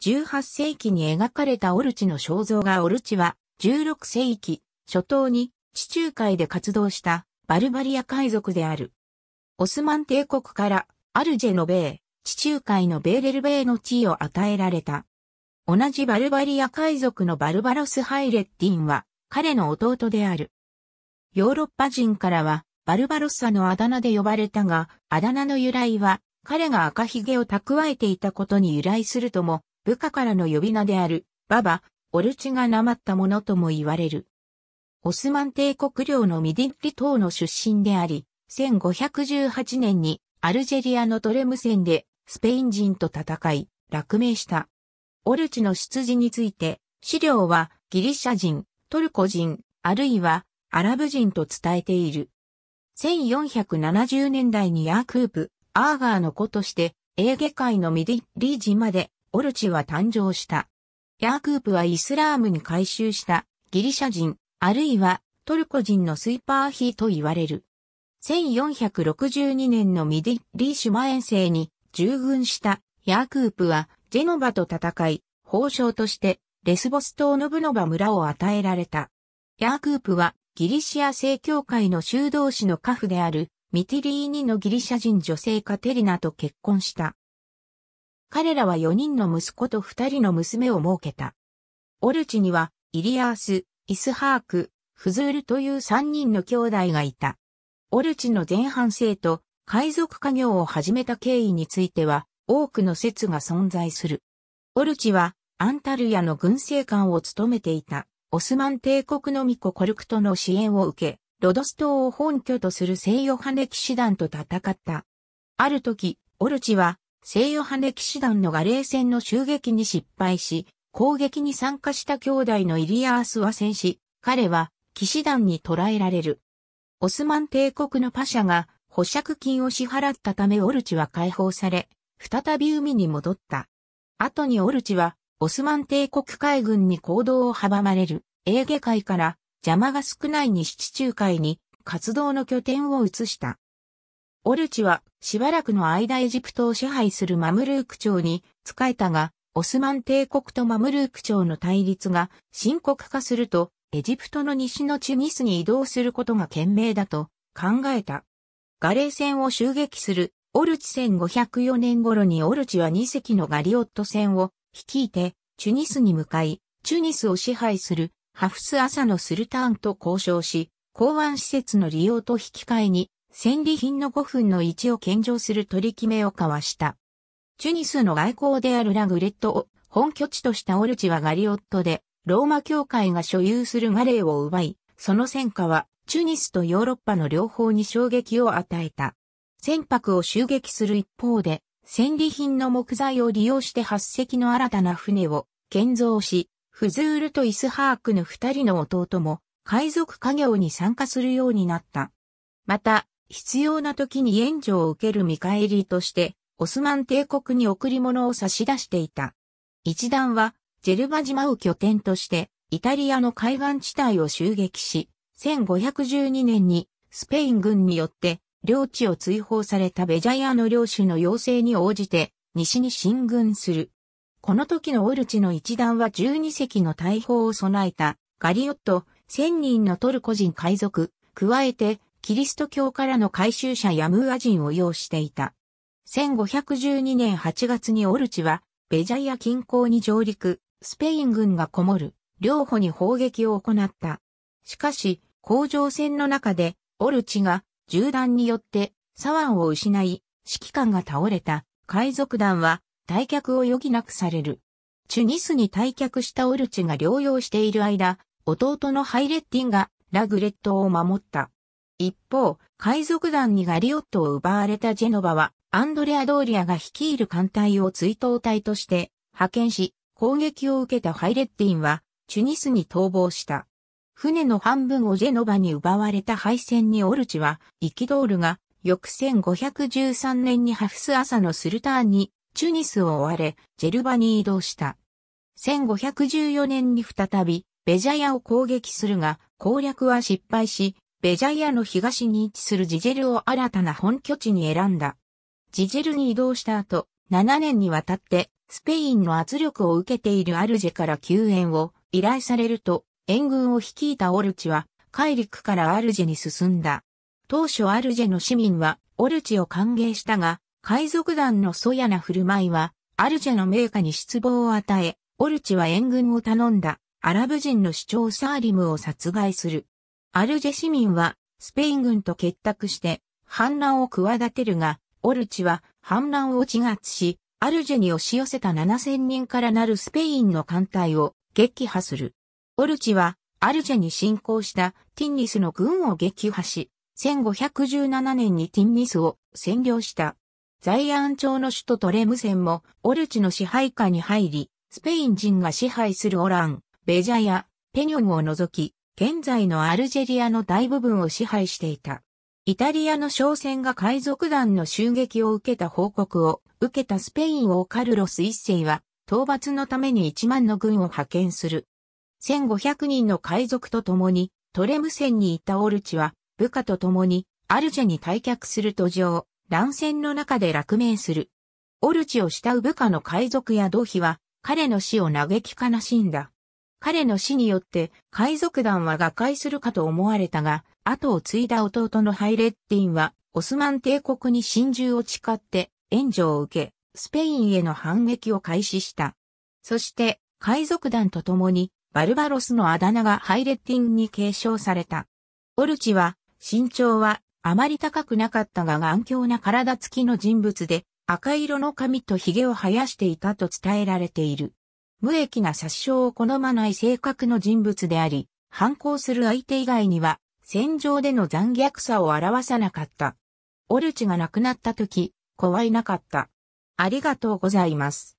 18世紀に描かれたオルチの肖像画オルチは、16世紀初頭に地中海で活動したバルバリア海賊である。オスマン帝国からアルジェの米、地中海のベーレルベーの地位を与えられた。同じバルバリア海賊のバルバロス・ハイレッディンは彼の弟である。ヨーロッパ人からはバルバロッサのあだ名で呼ばれたが、あだ名の由来は彼が赤ひげを蓄えていたことに由来するとも部下からの呼び名である、ババ、オルチがなまったものとも言われる。オスマン帝国領のミディッリ島の出身であり、1518年にアルジェリアのトレム戦でスペイン人と戦い、落命した。オルチの出自について、資料はギリシャ人、トルコ人、あるいはアラブ人と伝えている。1470年代にヤークープ、アーガーの子として、エーゲ海のミディッリ島でオルチは誕生した。ヤークープはイスラームに改宗したギリシャ人、あるいはトルコ人のスーパーヒーと言われる。1462年のミディ・リーシュマ遠征に従軍したヤークープはジェノバと戦い、法相としてレスボス島のブノバ村を与えられた。ヤークープはギリシア正教会の修道士の家父であるミティリーニのギリシャ人女性カテリナと結婚した。彼らは4人の息子と2人の娘を設けた。オルチには、イリアース、イスハーク、フズールという3人の兄弟がいた。オルチの前半生と海賊家業を始めた経緯については、多くの説が存在する。オルチは、アンタルヤの軍政官を務めていた、オスマン帝国のミコ・コルクトの支援を受け、ロドス島を本拠とする西洋派歴士団と戦った。ある時、オルチは西ヨハネ騎士団のガレー戦の襲撃に失敗し、攻撃に参加した兄弟のイリアースは戦死、彼は騎士団に捕らえられる。オスマン帝国のパシャが保釈金を支払ったためオルチは解放され、再び海に戻った。後にオルチはオスマン帝国海軍に行動を阻まれる、エーゲ海から邪魔が少ない西地中海に活動の拠点を移した。オルチはしばらくの間エジプトを支配するマムルーク朝に仕えたが、オスマン帝国とマムルーク朝の対立が深刻化すると、エジプトの西のチュニスに移動することが賢明だと考えた。ガレー戦を襲撃するオルチ1504年頃にオルチは2隻のガリオット船を率いてチュニスに向かい、チュニスを支配するハフス・アサのスルターンと交渉し、港湾施設の利用と引き換えに戦利品の5分の1を献上する取り決めを交わした。チュニスの外交であるラグレットを本拠地としたオルチはガリオットで、ローマ教会が所有するガレーを奪い、その戦果はチュニスとヨーロッパの両方に衝撃を与えた。船舶を襲撃する一方で、戦利品の木材を利用して8隻の新たな船を建造し、フズールとイスハークの二人の弟も海賊家業に参加するようになった。また、必要な時に援助を受ける見返りとして、オスマン帝国に贈り物を差し出していた。一団は、ジェルバ島を拠点として、イタリアの海岸地帯を襲撃し、1512年にスペイン軍によって領地を追放されたベジャイアの領主の要請に応じて西に進軍する。この時のオルチの一団は12隻の大砲を備えたガリオット1000人のトルコ人海賊、加えてキリスト教からの回収者ヤムーア人を擁していた。1512年8月にオルチは、ベジャイア近郊に上陸、スペイン軍がこもる、両方に砲撃を行った。しかし、甲状戦の中で、オルチが、銃弾によって、サワンを失い、指揮官が倒れた、海賊団は、退却を余儀なくされる。チュニスに退却したオルチが療養している間、弟のハイレッティンがラグレットを守った。一方、海賊団にガリオットを奪われたジェノバは、アンドレア・ドーリアが率いる艦隊を追悼隊として派遣し、攻撃を受けたハイレッティンは、チュニスに逃亡した。船の半分をジェノバに奪われた敗戦にオルチは、ーるが、翌1513年にハフス朝のスルターンに、チュニスを追われ、ジェルバに移動した。1514年に再び、ベジャヤを攻撃するが、攻略は失敗し、ベジャイアの東に位置するジジェルを新たな本拠地に選んだ。ジジェルに移動した後、7年にわたってスペインの圧力を受けているアルジェから救援を依頼されると、援軍を率いたオルチは、海陸からアルジェに進んだ。当初アルジェの市民はオルチを歓迎したが、海賊団の素やな振る舞いは、アルジェの名家に失望を与え、オルチは援軍を頼んだ、アラブ人の主張サーリムを殺害する。アルジェ市民は、スペイン軍と結託して、反乱を企てるが、オルチは反乱を自圧し、アルジェに押し寄せた7000人からなるスペインの艦隊を撃破する。オルチは、アルジェに侵攻したティンニスの軍を撃破し、1517年にティンニスを占領した。在安町の首都トレム戦もオルチの支配下に入り、スペイン人が支配するオラン、ベジャやペニョンを除き、現在のアルジェリアの大部分を支配していた。イタリアの商船が海賊団の襲撃を受けた報告を受けたスペイン王カルロス一世は討伐のために1万の軍を派遣する。1500人の海賊と共にトレム船にいたオルチは部下と共にアルジェに退却する途上、乱戦の中で落命する。オルチを慕う部下の海賊や同妃は彼の死を嘆き悲しんだ。彼の死によって海賊団は瓦解するかと思われたが、後を継いだ弟のハイレッティンは、オスマン帝国に真珠を誓って援助を受け、スペインへの反撃を開始した。そして、海賊団と共に、バルバロスのあだ名がハイレッティンに継承された。オルチは、身長はあまり高くなかったが頑強な体つきの人物で、赤色の髪と髭を生やしていたと伝えられている。無益な殺傷を好まない性格の人物であり、反抗する相手以外には、戦場での残虐さを表さなかった。オルチが亡くなった時、怖いなかった。ありがとうございます。